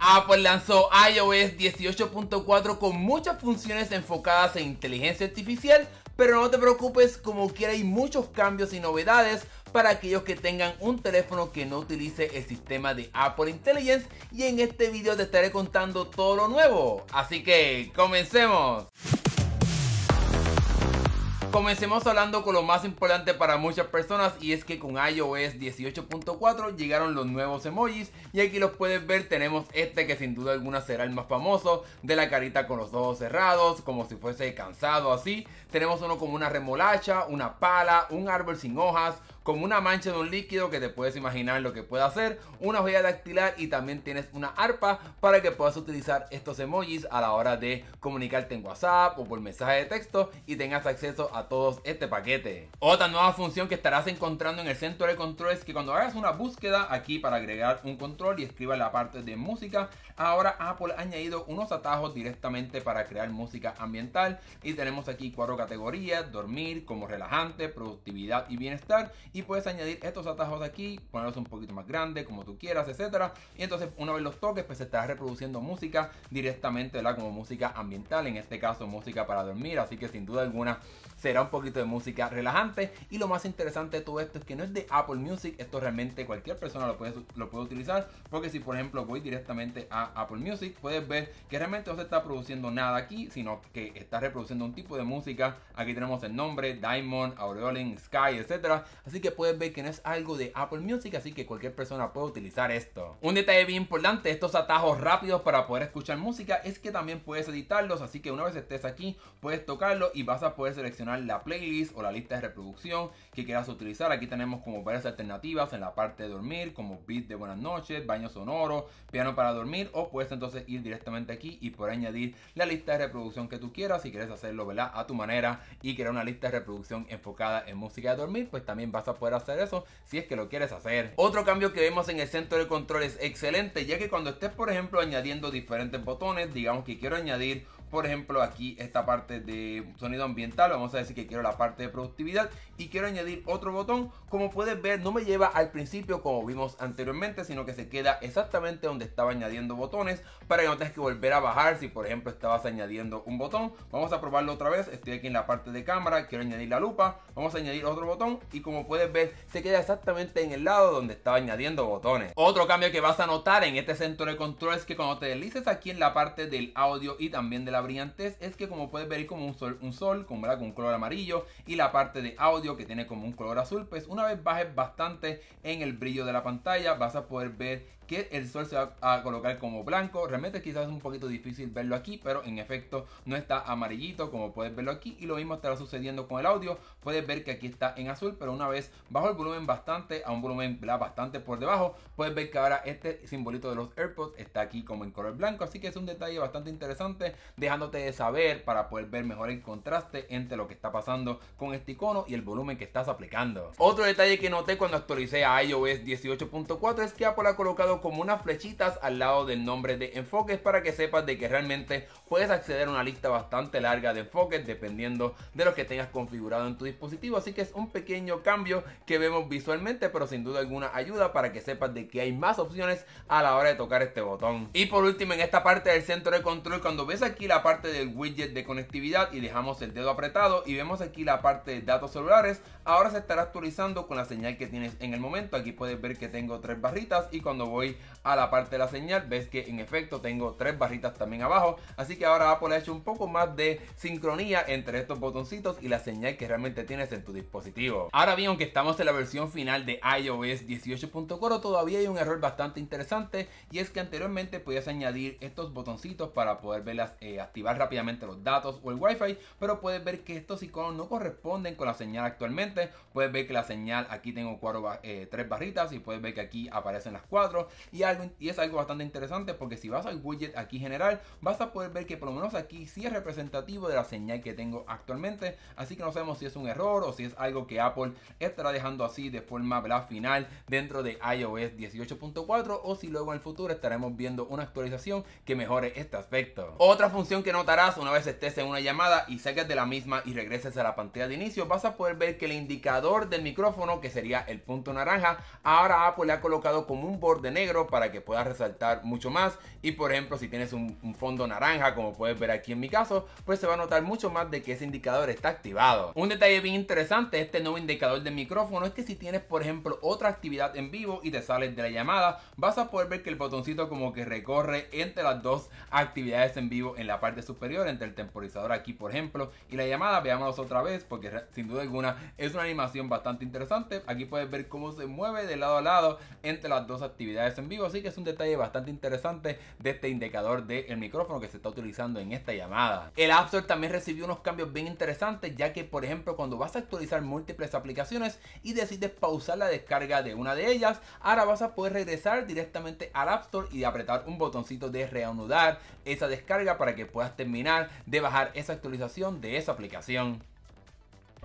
Apple lanzó iOS 18.4 con muchas funciones enfocadas en inteligencia artificial, pero no te preocupes, como quiera hay muchos cambios y novedades para aquellos que tengan un teléfono que no utilice el sistema de Apple Intelligence y en este video te estaré contando todo lo nuevo. Así que comencemos. Comencemos hablando con lo más importante para muchas personas y es que con iOS 18.4 llegaron los nuevos emojis y aquí los puedes ver tenemos este que sin duda alguna será el más famoso de la carita con los ojos cerrados como si fuese cansado así. Tenemos uno como una remolacha, una pala, un árbol sin hojas, como una mancha de un líquido que te puedes imaginar lo que puede hacer, una huella dactilar y también tienes una arpa para que puedas utilizar estos emojis a la hora de comunicarte en WhatsApp o por mensaje de texto y tengas acceso a todos este paquete. Otra nueva función que estarás encontrando en el centro de control es que cuando hagas una búsqueda aquí para agregar un control y escribas la parte de música, ahora Apple ha añadido unos atajos directamente para crear música ambiental y tenemos aquí cuatro categorías, dormir, como relajante, productividad y bienestar y puedes añadir estos atajos aquí, ponerlos un poquito más grande, como tú quieras, etcétera. Y entonces, una vez los toques, pues se está reproduciendo música directamente, ¿verdad? Como música ambiental, en este caso, música para dormir. Así que, sin duda alguna, será un poquito de música relajante. Y lo más interesante de todo esto es que no es de Apple Music, esto realmente cualquier persona lo puede, lo puede utilizar. Porque si, por ejemplo, voy directamente a Apple Music, puedes ver que realmente no se está produciendo nada aquí, sino que está reproduciendo un tipo de música. Aquí tenemos el nombre, Diamond, Aureolin, Sky, etcétera. Así que puedes ver que no es algo de Apple Music, así que cualquier persona puede utilizar esto. Un detalle bien importante, estos atajos rápidos para poder escuchar música es que también puedes editarlos, así que una vez estés aquí puedes tocarlo y vas a poder seleccionar la playlist o la lista de reproducción que quieras utilizar. Aquí tenemos como varias alternativas en la parte de dormir, como beat de buenas noches, baño sonoro, piano para dormir o puedes entonces ir directamente aquí y poder añadir la lista de reproducción que tú quieras si quieres hacerlo ¿verdad? a tu manera y crear una lista de reproducción enfocada en música de dormir, pues también vas a poder hacer eso si es que lo quieres hacer. Otro cambio que vemos en el centro de control es excelente, ya que cuando estés, por ejemplo, añadiendo diferentes botones, digamos que quiero añadir por ejemplo, aquí esta parte de sonido ambiental, vamos a decir que quiero la parte de productividad y quiero añadir otro botón. Como puedes ver, no me lleva al principio como vimos anteriormente, sino que se queda exactamente donde estaba añadiendo botones para que no tengas que volver a bajar si, por ejemplo, estabas añadiendo un botón. Vamos a probarlo otra vez. Estoy aquí en la parte de cámara, quiero añadir la lupa, vamos a añadir otro botón y como puedes ver, se queda exactamente en el lado donde estaba añadiendo botones. Otro cambio que vas a notar en este centro de control es que cuando te deslices aquí en la parte del audio y también de la brillantez es que como puedes ver como un sol, un sol con, con un color amarillo y la parte de audio que tiene como un color azul, pues una vez bajes bastante en el brillo de la pantalla vas a poder ver que el sol se va a colocar como blanco. Realmente quizás es un poquito difícil verlo aquí, pero en efecto no está amarillito como puedes verlo aquí. Y lo mismo estará sucediendo con el audio. Puedes ver que aquí está en azul, pero una vez bajo el volumen bastante, a un volumen bastante por debajo, puedes ver que ahora este simbolito de los AirPods está aquí como en color blanco. Así que es un detalle bastante interesante, dejándote de saber para poder ver mejor el contraste entre lo que está pasando con este icono y el volumen que estás aplicando. Otro detalle que noté cuando actualicé a iOS 18.4 es que Apple ha colocado como unas flechitas al lado del nombre de enfoques para que sepas de que realmente puedes acceder a una lista bastante larga de enfoques dependiendo de lo que tengas configurado en tu dispositivo. Así que es un pequeño cambio que vemos visualmente, pero sin duda alguna ayuda para que sepas de que hay más opciones a la hora de tocar este botón. Y por último, en esta parte del centro de control, cuando ves aquí la parte del widget de conectividad y dejamos el dedo apretado y vemos aquí la parte de datos celulares, ahora se estará actualizando con la señal que tienes en el momento. Aquí puedes ver que tengo tres barritas y cuando voy a la parte de la señal, ves que en efecto tengo tres barritas también abajo, así que ahora Apple ha hecho un poco más de sincronía entre estos botoncitos y la señal que realmente tienes en tu dispositivo. Ahora bien, aunque estamos en la versión final de iOS 18.4, todavía hay un error bastante interesante y es que anteriormente podías añadir estos botoncitos para poder verlas, eh, activar rápidamente los datos o el wifi, pero puedes ver que estos iconos no corresponden con la señal actualmente, puedes ver que la señal aquí tengo cuatro, eh, tres barritas y puedes ver que aquí aparecen las cuatro, y, algo, y es algo bastante interesante porque si vas al widget aquí general, vas a poder ver que por lo menos aquí sí es representativo de la señal que tengo actualmente. Así que no sabemos si es un error o si es algo que Apple estará dejando así de forma bla final dentro de iOS 18.4 o si luego en el futuro estaremos viendo una actualización que mejore este aspecto. Otra función que notarás una vez estés en una llamada y saques de la misma y regreses a la pantalla de inicio, vas a poder ver que el indicador del micrófono, que sería el punto naranja, ahora Apple le ha colocado como un borde negro para que pueda resaltar mucho más. Y por ejemplo, si tienes un, fondo naranja, como puedes ver aquí en mi caso, pues se va a notar mucho más de que ese indicador está activado. Un detalle bien interesante este nuevo indicador de micrófono es que si tienes, por ejemplo, otra actividad en vivo y te sales de la llamada, vas a poder ver que el botoncito como que recorre entre las dos actividades en vivo en la parte superior, entre el temporizador aquí, por ejemplo, y la llamada. veamos otra vez, porque sin duda alguna es una animación bastante interesante. Aquí puedes ver cómo se mueve de lado a lado entre las dos actividades en vivo, así que es un detalle bastante interesante de este indicador del micrófono que se está utilizando en esta llamada. El App Store también recibió unos cambios bien interesantes, ya que por ejemplo cuando vas a actualizar múltiples aplicaciones y decides pausar la descarga de una de ellas, ahora vas a poder regresar directamente al App Store y apretar un botoncito de reanudar esa descarga para que puedas terminar de bajar esa actualización de esa aplicación.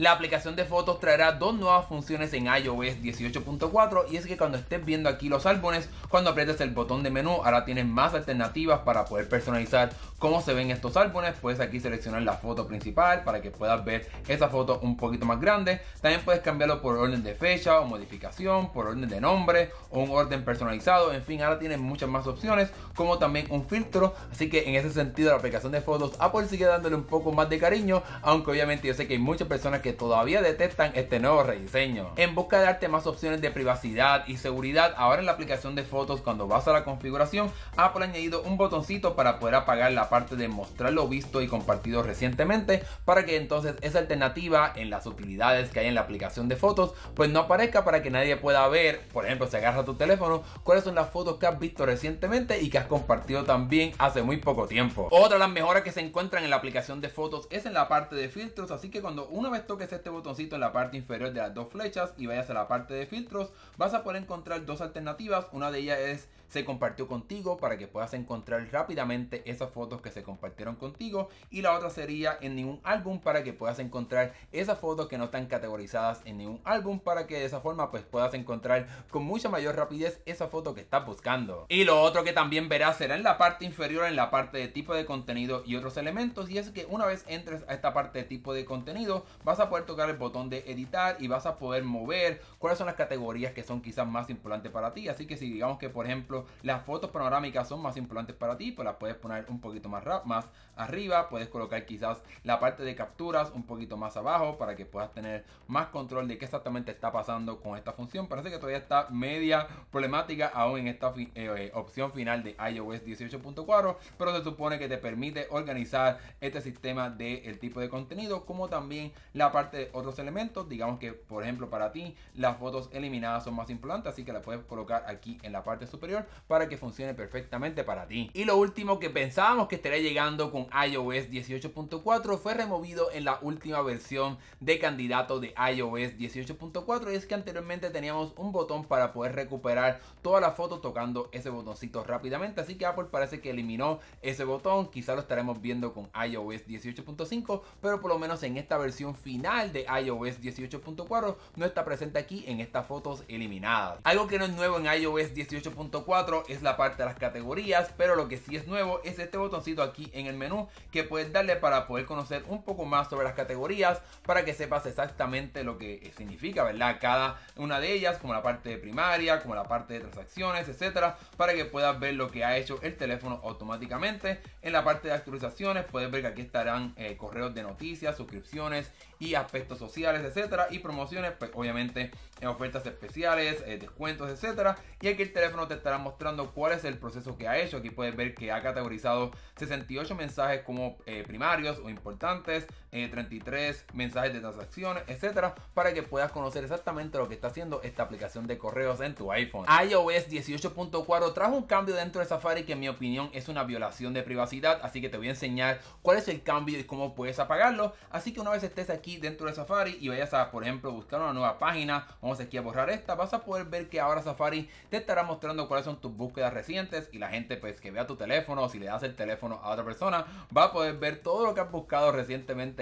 La aplicación de fotos traerá dos nuevas funciones en iOS 18.4 y es que cuando estés viendo aquí los álbumes, cuando aprietes el botón de menú, ahora tienes más alternativas para poder personalizar cómo se ven estos álbumes. Puedes aquí seleccionar la foto principal para que puedas ver esa foto un poquito más grande. También puedes cambiarlo por orden de fecha o modificación, por orden de nombre o un orden personalizado. En fin, ahora tienes muchas más opciones como también un filtro. Así que en ese sentido la aplicación de fotos Apple sigue dándole un poco más de cariño, aunque obviamente yo sé que hay muchas personas que todavía detectan este nuevo rediseño. En busca de darte más opciones de privacidad y seguridad, ahora en la aplicación de fotos cuando vas a la configuración, Apple ha añadido un botoncito para poder apagar la parte de mostrar lo visto y compartido recientemente para que entonces esa alternativa en las utilidades que hay en la aplicación de fotos pues no aparezca para que nadie pueda ver, por ejemplo, si agarra tu teléfono, cuáles son las fotos que has visto recientemente y que has compartido también hace muy poco tiempo. Otra de las mejoras que se encuentran en la aplicación de fotos es en la parte de filtros, así que cuando una vez es este botoncito en la parte inferior de las dos flechas y vayas a la parte de filtros, vas a poder encontrar dos alternativas, una de ellas es se compartió contigo para que puedas encontrar rápidamente esas fotos que se compartieron contigo. Y la otra sería en ningún álbum para que puedas encontrar esas fotos que no están categorizadas en ningún álbum para que de esa forma pues puedas encontrar con mucha mayor rapidez esa foto que estás buscando. Y lo otro que también verás será en la parte inferior, en la parte de tipo de contenido y otros elementos. Y es que una vez entres a esta parte de tipo de contenido, vas a poder tocar el botón de editar y vas a poder mover cuáles son las categorías que son quizás más importantes para ti. Así que si digamos que por ejemplo las fotos panorámicas son más importantes para ti, pues las puedes poner un poquito más, más arriba, puedes colocar quizás la parte de capturas un poquito más abajo para que puedas tener más control de qué exactamente está pasando con esta función. Parece que todavía está media problemática aún en esta eh, eh, opción final de iOS 18.4, pero se supone que te permite organizar este sistema del tipo de contenido, como también la parte de otros elementos. Digamos que, por ejemplo, para ti las fotos eliminadas son más importantes, así que las puedes colocar aquí en la parte superior para que funcione perfectamente para ti. Y lo último que pensábamos que estaría llegando con iOS 18.4 fue removido en la última versión de candidato de iOS 18.4 y es que anteriormente teníamos un botón para poder recuperar toda la foto tocando ese botoncito rápidamente, así que Apple parece que eliminó ese botón, quizá lo estaremos viendo con iOS 18.5, pero por lo menos en esta versión final de iOS 18.4 no está presente aquí en estas fotos eliminadas. Algo que no es nuevo en iOS 18.4 es la parte de las categorías, pero lo que sí es nuevo es este botoncito aquí en el menú que puedes darle para poder conocer un poco más sobre las categorías, para que sepas exactamente lo que significa, ¿verdad? Cada una de ellas, como la parte de primaria, como la parte de transacciones, etcétera, para que puedas ver lo que ha hecho el teléfono automáticamente. En la parte de actualizaciones puedes ver que aquí estarán eh, correos de noticias, suscripciones y aspectos sociales, etcétera, y promociones, pues, obviamente en ofertas especiales, eh, descuentos, etcétera. Y aquí el teléfono te estará mostrando cuál es el proceso que ha hecho. Aquí puedes ver que ha categorizado 68 mensajes como eh, primarios o importantes, 33 eh, mensajes de transacciones, etcétera, para que puedas conocer exactamente lo que está haciendo esta aplicación de correos en tu iPhone. iOS 18.4 trajo un cambio dentro de Safari que en mi opinión es una violación de privacidad, así que te voy a enseñar cuál es el cambio y cómo puedes apagarlo. Así que una vez estés aquí dentro de Safari y vayas a, por ejemplo, buscar una nueva página, vamos aquí a borrar esta, vas a poder ver que ahora Safari te estará mostrando cuáles son tus búsquedas recientes y la gente pues que vea tu teléfono o si le das el teléfono a otra persona va a poder ver todo lo que has buscado recientemente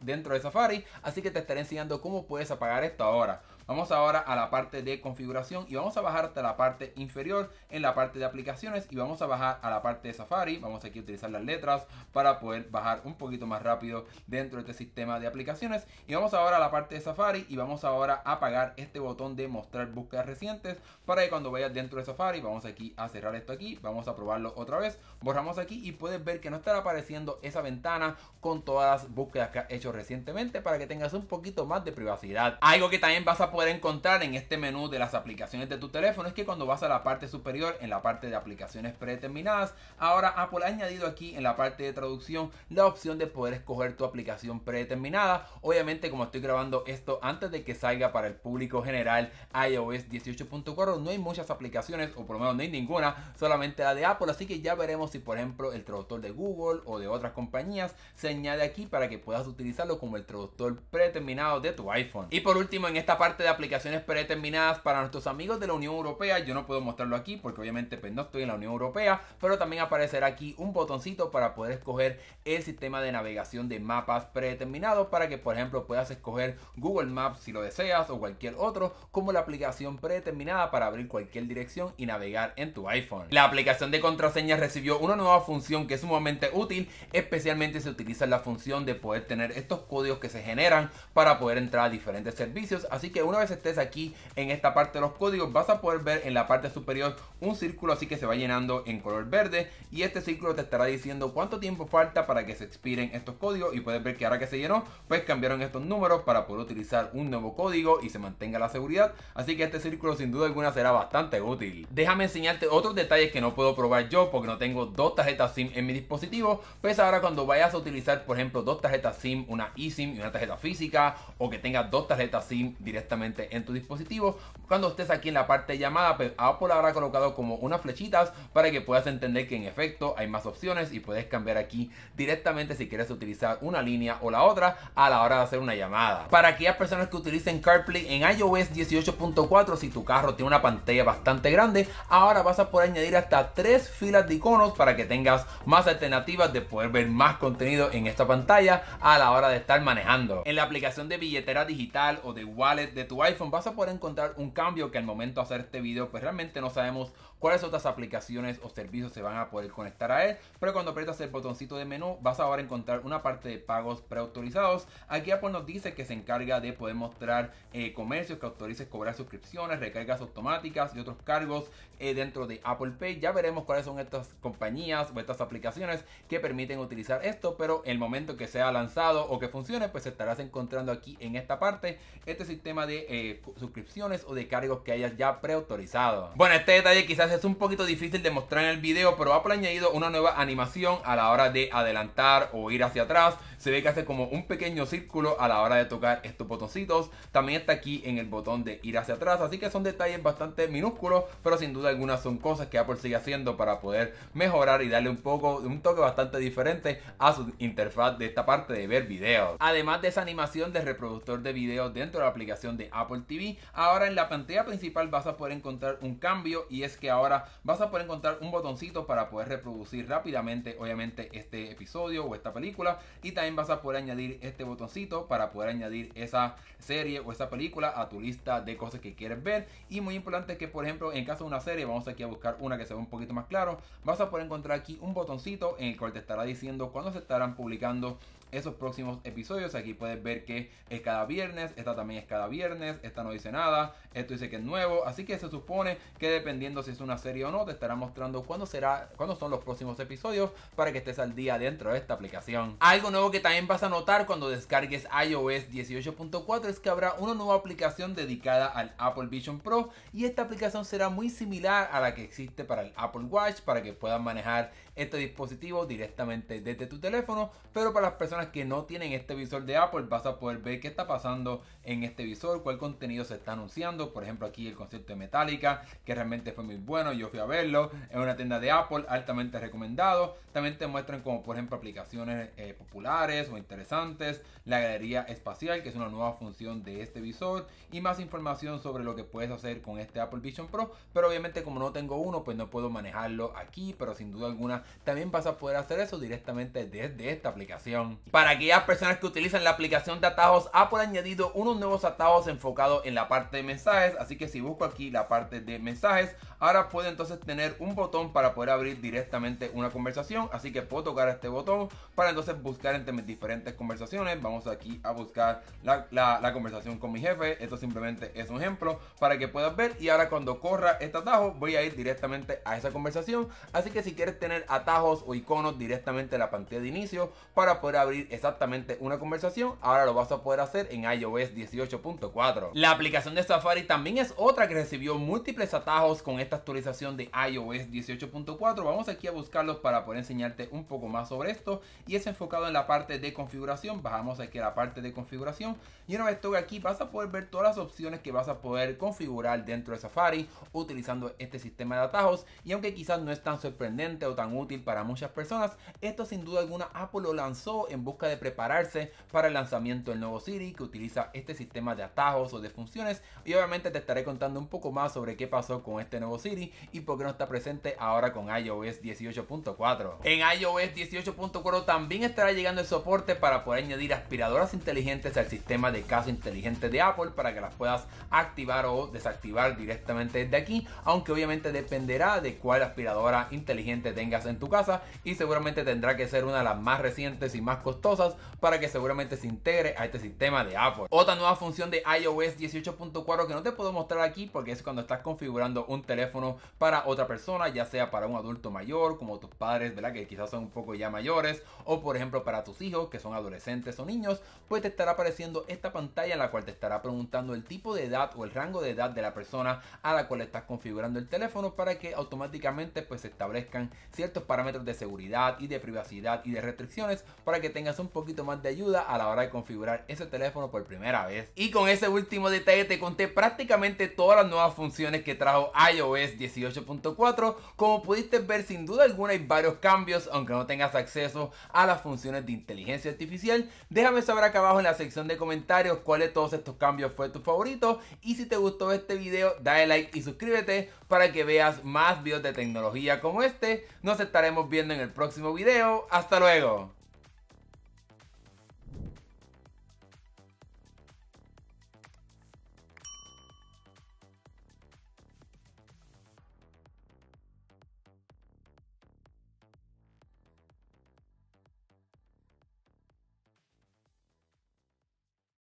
dentro de Safari, así que te estaré enseñando cómo puedes apagar esto ahora. Vamos ahora a la parte de configuración y vamos a bajar hasta la parte inferior en la parte de aplicaciones y vamos a bajar a la parte de Safari. Vamos aquí a utilizar las letras para poder bajar un poquito más rápido dentro de este sistema de aplicaciones. Y vamos ahora a la parte de Safari y vamos ahora a apagar este botón de mostrar búsquedas recientes para que cuando vayas dentro de Safari, vamos aquí a cerrar esto aquí, vamos a probarlo otra vez. Borramos aquí y puedes ver que no estará apareciendo esa ventana con todas las búsquedas que has hecho recientemente para que tengas un poquito más de privacidad. Algo que también vas a poder encontrar en este menú de las aplicaciones de tu teléfono es que cuando vas a la parte superior, en la parte de aplicaciones predeterminadas, ahora Apple ha añadido aquí en la parte de traducción la opción de poder escoger tu aplicación predeterminada. Obviamente, como estoy grabando esto antes de que salga para el público general iOS 18.4, no hay muchas aplicaciones, o por lo menos no hay ninguna, solamente la de Apple. Así que ya veremos si, por ejemplo, el traductor de Google o de otras compañías se añade aquí para que puedas utilizarlo como el traductor predeterminado de tu iPhone. Y por último, en esta parte de aplicaciones predeterminadas para nuestros amigos de la Unión Europea. Yo no puedo mostrarlo aquí porque obviamente pues, no estoy en la Unión Europea, pero también aparecerá aquí un botoncito para poder escoger el sistema de navegación de mapas predeterminados para que por ejemplo puedas escoger Google Maps si lo deseas o cualquier otro como la aplicación predeterminada para abrir cualquier dirección y navegar en tu iPhone. La aplicación de contraseña recibió una nueva función que es sumamente útil, especialmente se utiliza la función de poder tener estos códigos que se generan para poder entrar a diferentes servicios, así que una una vez estés aquí en esta parte de los códigos, vas a poder ver en la parte superior un círculo así que se va llenando en color verde y este círculo te estará diciendo cuánto tiempo falta para que se expiren estos códigos y puedes ver que ahora que se llenó, pues cambiaron estos números para poder utilizar un nuevo código y se mantenga la seguridad. Así que este círculo sin duda alguna será bastante útil. Déjame enseñarte otros detalles que no puedo probar yo porque no tengo dos tarjetas SIM en mi dispositivo. Pues ahora cuando vayas a utilizar, por ejemplo, dos tarjetas SIM, una eSIM y una tarjeta física o que tengas dos tarjetas SIM directamente en tu dispositivo cuando estés aquí en la parte de llamada pues Apple habrá colocado como unas flechitas para que puedas entender que en efecto hay más opciones y puedes cambiar aquí directamente si quieres utilizar una línea o la otra a la hora de hacer una llamada para aquellas personas que utilicen CarPlay en iOS 18.4 si tu carro tiene una pantalla bastante grande ahora vas a poder añadir hasta tres filas de iconos para que tengas más alternativas de poder ver más contenido en esta pantalla a la hora de estar manejando en la aplicación de billetera digital o de wallet de tu iPhone vas a poder encontrar un cambio que al momento de hacer este video pues realmente no sabemos cuáles otras aplicaciones o servicios se van a poder conectar a él. Pero cuando aprietas el botoncito de menú vas ahora a encontrar una parte de pagos preautorizados. Aquí Apple nos dice que se encarga de poder mostrar eh, comercios que autorices cobrar suscripciones, recargas automáticas y otros cargos eh, dentro de Apple Pay. Ya veremos cuáles son estas compañías o estas aplicaciones que permiten utilizar esto, pero el momento que sea lanzado o que funcione, pues estarás encontrando aquí en esta parte este sistema de eh, suscripciones o de cargos que hayas ya preautorizado. Bueno, este detalle quizás es un poquito difícil de mostrar en el video, pero Apple ha añadido una nueva animación a la hora de adelantar o ir hacia atrás. Se ve que hace como un pequeño círculo a la hora de tocar estos botoncitos. También está aquí en el botón de ir hacia atrás, así que son detalles bastante minúsculos, pero sin duda algunas son cosas que Apple sigue haciendo para poder mejorar y darle un poco, de un toque bastante diferente a su interfaz de esta parte de ver videos. Además de esa animación de reproductor de videos dentro de la aplicación de Apple TV, ahora en la pantalla principal vas a poder encontrar un cambio y es que ahora vas a poder encontrar un botoncito para poder reproducir rápidamente, obviamente, este episodio o esta película. Y también vas a poder añadir este botoncito para poder añadir esa serie o esa película a tu lista de cosas que quieres ver. Y muy importante que, por ejemplo, en caso de una serie, vamos aquí a buscar una que se un poquito más claro. Vas a poder encontrar aquí un botoncito en el cual te estará diciendo cuándo se estarán publicando esos próximos episodios. Aquí puedes ver que es cada viernes, esta también es cada viernes, esta no dice nada, esto dice que es nuevo. Así que se supone que dependiendo si es una serie o no, te estará mostrando cuándo, será, cuándo son los próximos episodios para que estés al día dentro de esta aplicación. Algo nuevo que también vas a notar cuando descargues iOS 18.4 es que habrá una nueva aplicación dedicada al Apple Vision Pro y esta aplicación será muy similar a la que existe para el Apple Watch para que puedas manejar este dispositivo directamente desde tu teléfono. Pero para las personas que no tienen este visor de Apple, vas a poder ver qué está pasando en este visor, cuál contenido se está anunciando. Por ejemplo, aquí el concierto de Metallica, que realmente fue muy bueno, yo fui a verlo en una tienda de Apple, altamente recomendado. También te muestran como por ejemplo aplicaciones eh, populares o interesantes, la galería espacial, que es una nueva función de este visor, y más información sobre lo que puedes hacer con este Apple Vision Pro. Pero obviamente como no tengo uno, pues no puedo manejarlo aquí, pero sin duda alguna también vas a poder hacer eso directamente desde esta aplicación. Para aquellas personas que utilizan la aplicación de atajos, Apple ha añadido unos nuevos atajos enfocados en la parte de mensajes, así que si busco aquí la parte de mensajes, ahora puedo entonces tener un botón para poder abrir directamente una conversación, así que puedo tocar este botón para entonces buscar entre mis diferentes conversaciones, vamos aquí a buscar la, conversación con mi jefe, esto simplemente es un ejemplo para que puedas ver y ahora cuando corra este atajo voy a ir directamente a esa conversación, así que si quieres tener atajos o iconos directamente en la pantalla de inicio para poder abrir exactamente una conversación. Ahora lo vas a poder hacer en iOS 18.4. La aplicación de Safari también es otra que recibió múltiples atajos con esta actualización de iOS 18.4. Vamos aquí a buscarlos para poder enseñarte un poco más sobre esto y es enfocado en la parte de configuración. Bajamos aquí a la parte de configuración y una vez toque aquí vas a poder ver todas las opciones que vas a poder configurar dentro de Safari utilizando este sistema de atajos y aunque quizás no es tan sorprendente o tan útil para muchas personas, esto sin duda alguna Apple lo lanzó en busca de prepararse para el lanzamiento del nuevo Siri que utiliza este sistema de atajos o de funciones y obviamente te estaré contando un poco más sobre qué pasó con este nuevo Siri y por qué no está presente ahora con iOS 18.4. En iOS 18.4 también estará llegando el soporte para poder añadir aspiradoras inteligentes al sistema de caso inteligente de Apple para que las puedas activar o desactivar directamente desde aquí, aunque obviamente dependerá de cuál aspiradora inteligente tengas en tu casa y seguramente tendrá que ser una de las más recientes y más costosas para que seguramente se integre a este sistema de Apple. Otra nueva función de iOS 18.4 que no te puedo mostrar aquí porque es cuando estás configurando un teléfono para otra persona, ya sea para un adulto mayor como tus padres, ¿verdad? Que quizás son un poco ya mayores o por ejemplo para tus hijos que son adolescentes o niños, pues te estará apareciendo esta pantalla en la cual te estará preguntando el tipo de edad o el rango de edad de la persona a la cual estás configurando el teléfono para que automáticamente pues se establezcan ciertos parámetros de seguridad y de privacidad y de restricciones para que tengas un poquito más de ayuda a la hora de configurar ese teléfono por primera vez. Y con ese último detalle te conté prácticamente todas las nuevas funciones que trajo iOS 18.4. Como pudiste ver, sin duda alguna hay varios cambios, aunque no tengas acceso a las funciones de inteligencia artificial. Déjame saber acá abajo en la sección de comentarios cuál de todos estos cambios fue tu favorito. Y si te gustó este video, dale like y suscríbete para que veas más videos de tecnología como este. No se estaremos viendo en el próximo video. ¡Hasta luego!